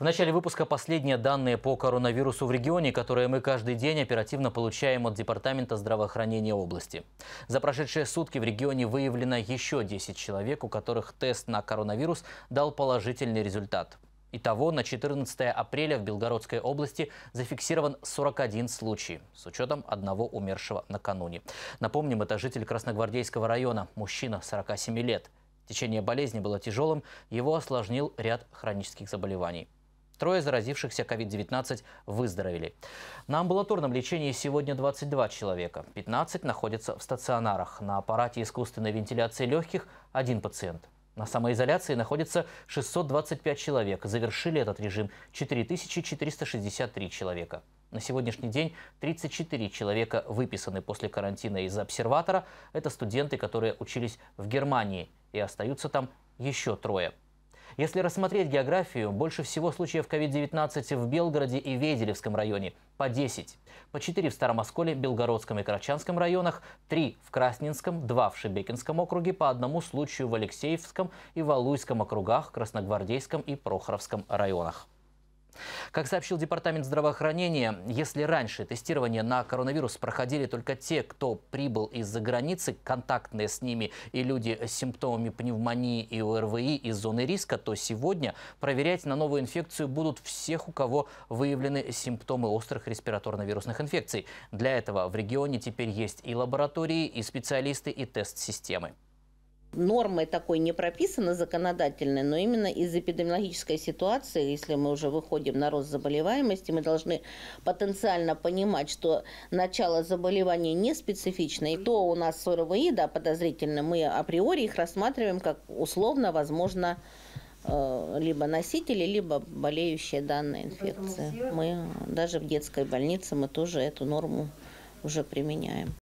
В начале выпуска последние данные по коронавирусу в регионе, которые мы каждый день оперативно получаем от Департамента здравоохранения области. За прошедшие сутки в регионе выявлено еще 10 человек, у которых тест на коронавирус дал положительный результат. Итого на 14 апреля в Белгородской области зафиксирован 41 случай, с учетом одного умершего накануне. Напомним, это житель Красногвардейского района, мужчина 47 лет. Течение болезни было тяжелым, его осложнил ряд хронических заболеваний. Трое заразившихся COVID-19 выздоровели. На амбулаторном лечении сегодня 22 человека. 15 находятся в стационарах. На аппарате искусственной вентиляции легких один пациент. На самоизоляции находится 625 человек. Завершили этот режим 4463 человека. На сегодняшний день 34 человека выписаны после карантина из обсерватора. Это студенты, которые учились в Германии и остаются там еще трое. Если рассмотреть географию, больше всего случаев COVID-19 в Белгороде и Веделевском районе – по 10. По 4 в Старом Белгородском и Карачанском районах, 3 в Красненском, 2 в Шебекинском округе, по одному случаю в Алексеевском и Валуйском округах, Красногвардейском и Прохоровском районах. Как сообщил Департамент здравоохранения, если раньше тестирование на коронавирус проходили только те, кто прибыл из-за границы, контактные с ними и люди с симптомами пневмонии и ОРВИ из зоны риска, то сегодня проверять на новую инфекцию будут всех, у кого выявлены симптомы острых респираторно-вирусных инфекций. Для этого в регионе теперь есть и лаборатории, и специалисты, и тест-системы нормой такой не прописано законодательной, но именно из эпидемиологической ситуации, если мы уже выходим на рост заболеваемости, мы должны потенциально понимать, что начало заболевания не специфично, и то у нас СРВИ, да, подозрительно, мы априори их рассматриваем как условно, возможно, э, либо носители, либо болеющие данной инфекции. Мы даже в детской больнице мы тоже эту норму уже применяем.